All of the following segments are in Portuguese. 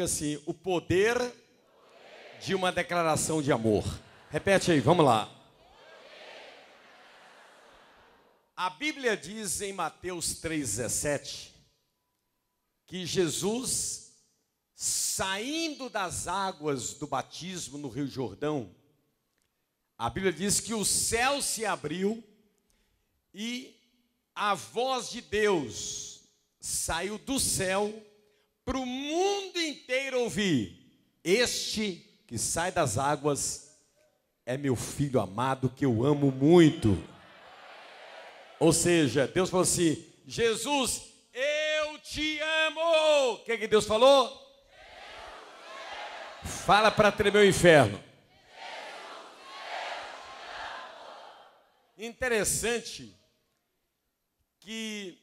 diga assim: o poder de uma declaração de amor. Repete aí, vamos lá. A Bíblia diz em Mateus 3,17 que Jesus, saindo das águas do batismo no Rio Jordão, a Bíblia diz que o céu se abriu e a voz de Deus saiu do céu para o mundo inteiro ouvir: Este que sai das águas é meu filho amado que eu amo muito. Ou seja, Deus falou assim: Jesus, eu te amo. O que, é que Deus falou? Fala para tremer o inferno. Interessante que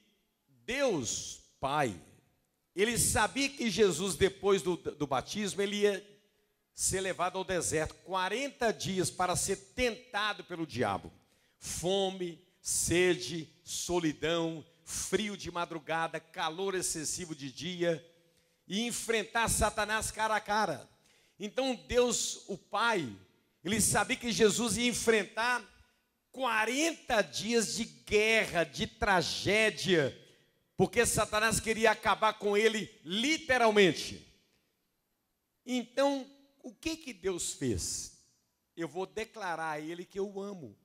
Deus Pai ele sabia que Jesus, depois do, do batismo, ele ia ser levado ao deserto 40 dias para ser tentado pelo diabo. Fome, sede, solidão, frio de madrugada, calor excessivo de dia e enfrentar Satanás cara a cara. Então Deus, o Pai, ele sabia que Jesus ia enfrentar 40 dias de guerra, de tragédia, porque Satanás queria acabar com ele literalmente. Então, o que que Deus fez? Eu vou declarar a ele que eu amo.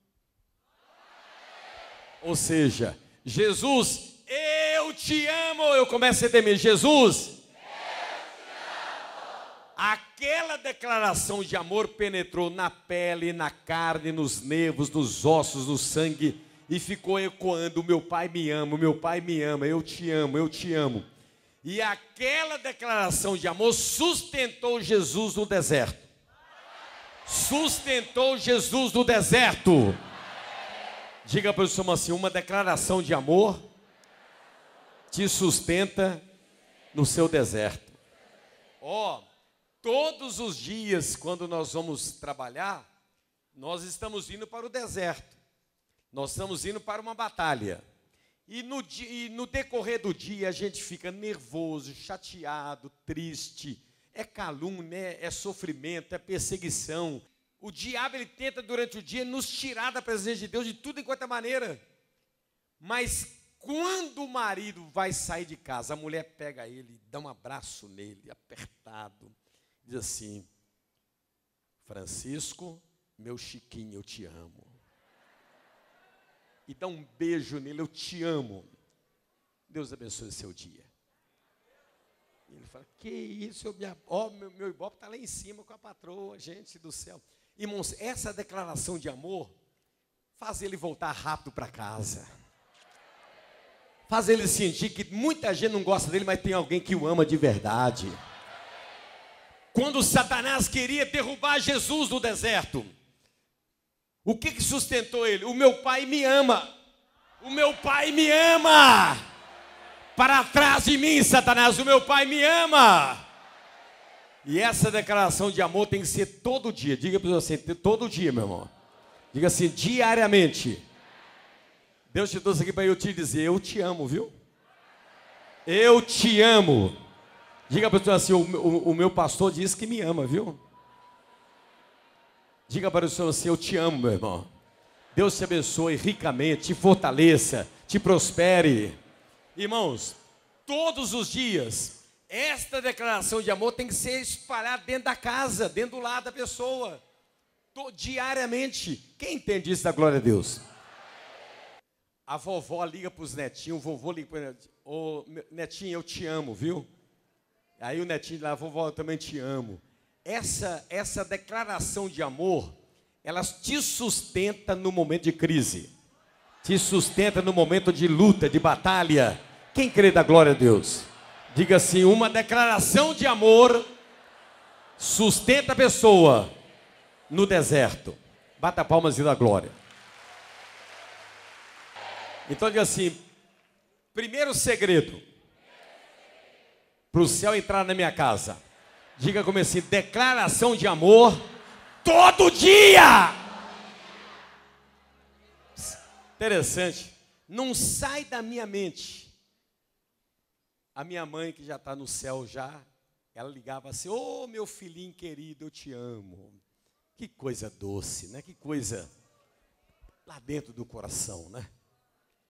Ou seja, Jesus, eu te amo. Eu começo a temer, Jesus, Aquela declaração de amor penetrou na pele, na carne, nos nervos, nos ossos, no sangue e ficou ecoando: Meu pai me ama, meu pai me ama, eu te amo, eu te amo. E aquela declaração de amor sustentou Jesus no deserto. Sustentou Jesus no deserto. Diga para o senhor assim: uma declaração de amor te sustenta no seu deserto. Ó, oh, todos os dias, quando nós vamos trabalhar, nós estamos indo para o deserto. Nós estamos indo para uma batalha. E no, e no decorrer do dia a gente fica nervoso, chateado, triste. É calúnia, né? é sofrimento, é perseguição. O diabo ele tenta durante o dia nos tirar da presença de Deus de tudo e quanto maneira. Mas quando o marido vai sair de casa, a mulher pega ele, dá um abraço nele, apertado, diz assim: Francisco, meu chiquinho, eu te amo e dá um beijo nele, eu te amo. Deus abençoe o seu dia. E ele fala, que isso, eu me, oh, meu, meu ibope está lá em cima com a patroa, gente do céu. Irmãos, essa declaração de amor faz ele voltar rápido para casa. Faz ele sentir que muita gente não gosta dele, mas tem alguém que o ama de verdade. Quando Satanás queria derrubar Jesus do deserto, o que, que sustentou ele? O meu pai me ama. O meu pai me ama. Para trás de mim, Satanás, o meu pai me ama. E essa declaração de amor tem que ser todo dia. Diga para você, todo dia, meu irmão. Diga assim, diariamente. Deus te trouxe aqui para eu te dizer, eu te amo, viu? Eu te amo. Diga para você assim, o, o, o meu pastor diz que me ama, viu? Diga para o seu assim: Eu te amo, meu irmão. Deus te abençoe ricamente, te fortaleça, te prospere. Irmãos, todos os dias, esta declaração de amor tem que ser espalhada dentro da casa, dentro do lar da pessoa. Diariamente. Quem entende isso da glória a Deus? A vovó liga para os netinhos, o vovô liga para o netinho. netinho, eu te amo, viu? Aí o netinho lá, vovó, eu também te amo. Essa, essa declaração de amor, ela te sustenta no momento de crise, te sustenta no momento de luta, de batalha. Quem crê da glória a Deus? Diga assim: uma declaração de amor sustenta a pessoa no deserto. Bata palmas e da glória. Então diga assim: primeiro segredo para o céu entrar na minha casa Diga como assim: declaração de amor todo dia. Interessante. Não sai da minha mente. A minha mãe, que já está no céu já, ela ligava assim: Ô oh, meu filhinho querido, eu te amo. Que coisa doce, né? Que coisa lá dentro do coração, né?